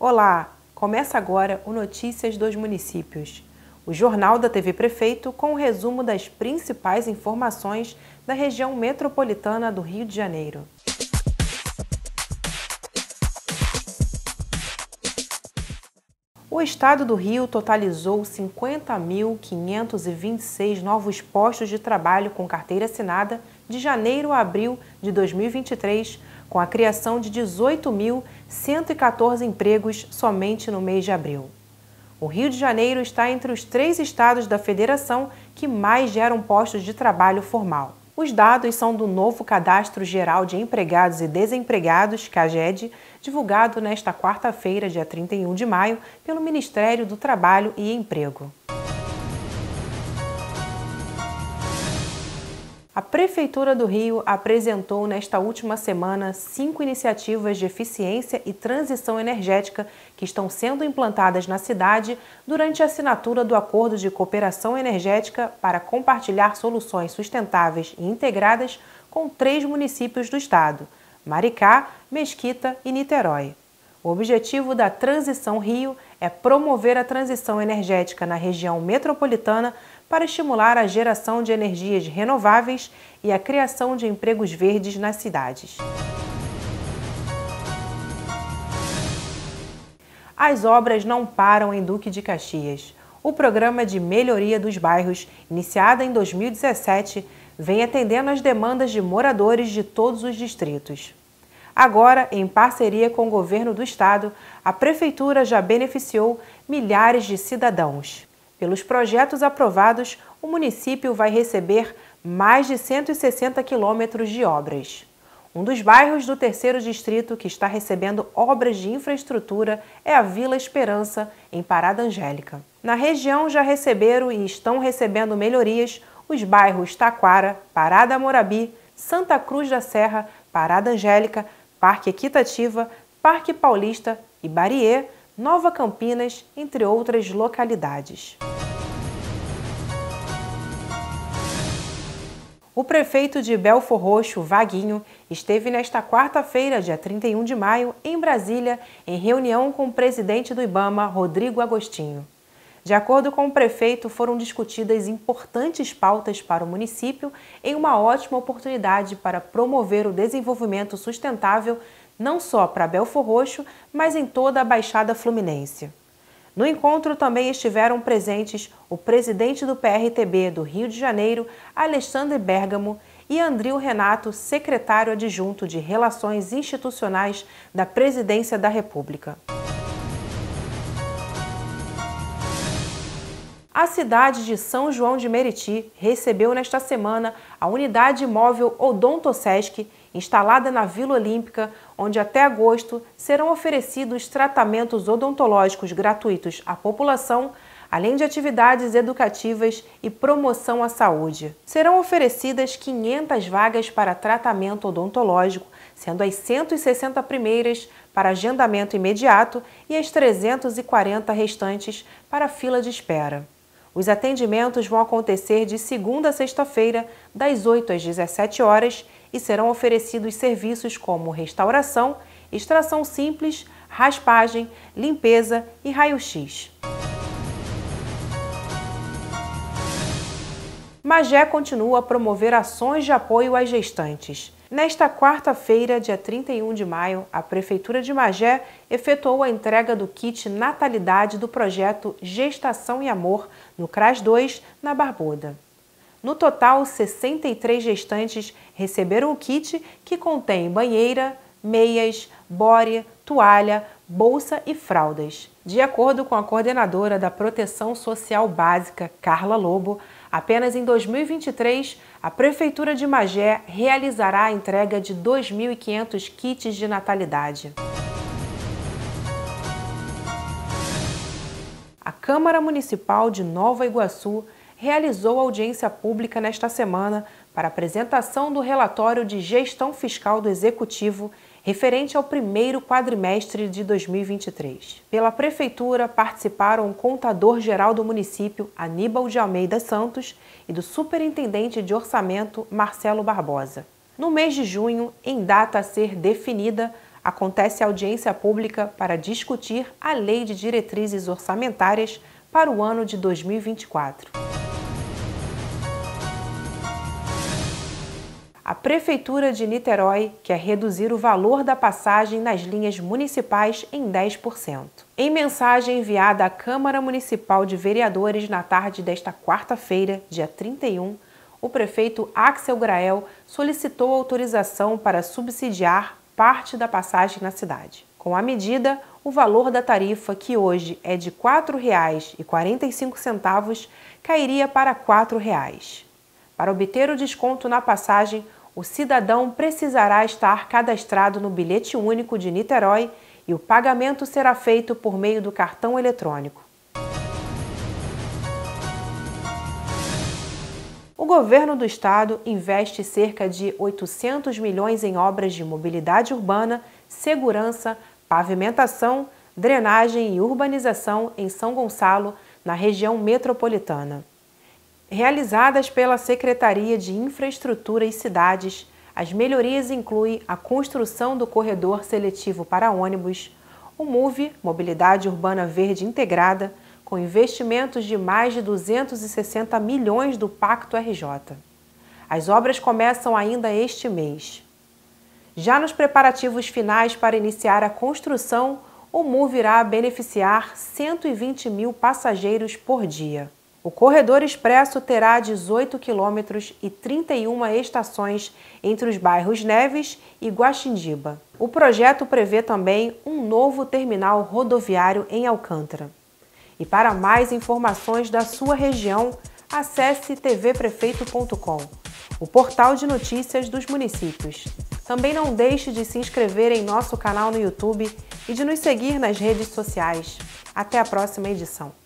Olá! Começa agora o Notícias dos Municípios, o jornal da TV Prefeito com o um resumo das principais informações da região metropolitana do Rio de Janeiro. O estado do Rio totalizou 50.526 novos postos de trabalho com carteira assinada de janeiro a abril de 2023 com a criação de 18.114 empregos somente no mês de abril. O Rio de Janeiro está entre os três estados da federação que mais geram postos de trabalho formal. Os dados são do novo Cadastro Geral de Empregados e Desempregados, CAGED, divulgado nesta quarta-feira, dia 31 de maio, pelo Ministério do Trabalho e Emprego. A Prefeitura do Rio apresentou nesta última semana cinco iniciativas de eficiência e transição energética que estão sendo implantadas na cidade durante a assinatura do Acordo de Cooperação Energética para compartilhar soluções sustentáveis e integradas com três municípios do estado: Maricá, Mesquita e Niterói. O objetivo da Transição Rio é é promover a transição energética na região metropolitana para estimular a geração de energias renováveis e a criação de empregos verdes nas cidades. As obras não param em Duque de Caxias. O programa de melhoria dos bairros, iniciado em 2017, vem atendendo às demandas de moradores de todos os distritos. Agora, em parceria com o governo do estado, a prefeitura já beneficiou milhares de cidadãos. Pelos projetos aprovados, o município vai receber mais de 160 quilômetros de obras. Um dos bairros do terceiro distrito que está recebendo obras de infraestrutura é a Vila Esperança, em Parada Angélica. Na região já receberam e estão recebendo melhorias os bairros Taquara, Parada Morabi, Santa Cruz da Serra, Parada Angélica, Parque Equitativa, Parque Paulista e Barier, Nova Campinas, entre outras localidades. O prefeito de Belfor Roxo, Vaguinho, esteve nesta quarta-feira, dia 31 de maio, em Brasília, em reunião com o presidente do Ibama, Rodrigo Agostinho. De acordo com o prefeito, foram discutidas importantes pautas para o município em uma ótima oportunidade para promover o desenvolvimento sustentável não só para Belfor Roxo, mas em toda a Baixada Fluminense. No encontro também estiveram presentes o presidente do PRTB do Rio de Janeiro, Alexandre Bergamo, e Andril Renato, secretário adjunto de Relações Institucionais da Presidência da República. A cidade de São João de Meriti recebeu nesta semana a unidade móvel Odontosesc, instalada na Vila Olímpica, onde até agosto serão oferecidos tratamentos odontológicos gratuitos à população, além de atividades educativas e promoção à saúde. Serão oferecidas 500 vagas para tratamento odontológico, sendo as 160 primeiras para agendamento imediato e as 340 restantes para fila de espera. Os atendimentos vão acontecer de segunda a sexta-feira, das 8 às 17 horas, e serão oferecidos serviços como restauração, extração simples, raspagem, limpeza e raio-x. Magé continua a promover ações de apoio às gestantes. Nesta quarta-feira, dia 31 de maio, a Prefeitura de Magé efetuou a entrega do kit Natalidade do projeto Gestação e Amor no CRAS 2, na Barbuda. No total, 63 gestantes receberam o kit que contém banheira, meias, bore, toalha, bolsa e fraldas. De acordo com a coordenadora da Proteção Social Básica, Carla Lobo, Apenas em 2023, a Prefeitura de Magé realizará a entrega de 2.500 kits de natalidade. A Câmara Municipal de Nova Iguaçu realizou audiência pública nesta semana para apresentação do relatório de gestão fiscal do Executivo referente ao primeiro quadrimestre de 2023. Pela Prefeitura participaram o contador-geral do município, Aníbal de Almeida Santos, e do superintendente de orçamento, Marcelo Barbosa. No mês de junho, em data a ser definida, acontece a audiência pública para discutir a Lei de Diretrizes Orçamentárias para o ano de 2024. a Prefeitura de Niterói quer reduzir o valor da passagem nas linhas municipais em 10%. Em mensagem enviada à Câmara Municipal de Vereadores na tarde desta quarta-feira, dia 31, o prefeito Axel Grael solicitou autorização para subsidiar parte da passagem na cidade. Com a medida, o valor da tarifa, que hoje é de R$ 4,45, cairia para R$ 4,00. Para obter o desconto na passagem, o cidadão precisará estar cadastrado no bilhete único de Niterói e o pagamento será feito por meio do cartão eletrônico. O governo do estado investe cerca de 800 milhões em obras de mobilidade urbana, segurança, pavimentação, drenagem e urbanização em São Gonçalo, na região metropolitana realizadas pela Secretaria de Infraestrutura e Cidades, as melhorias incluem a construção do corredor seletivo para ônibus, o MUVE, Mobilidade Urbana Verde Integrada, com investimentos de mais de 260 milhões do Pacto RJ. As obras começam ainda este mês. Já nos preparativos finais para iniciar a construção, o MUVE irá beneficiar 120 mil passageiros por dia. O corredor expresso terá 18 quilômetros e 31 estações entre os bairros Neves e Guaxindiba. O projeto prevê também um novo terminal rodoviário em Alcântara. E para mais informações da sua região, acesse tvprefeito.com, o portal de notícias dos municípios. Também não deixe de se inscrever em nosso canal no YouTube e de nos seguir nas redes sociais. Até a próxima edição.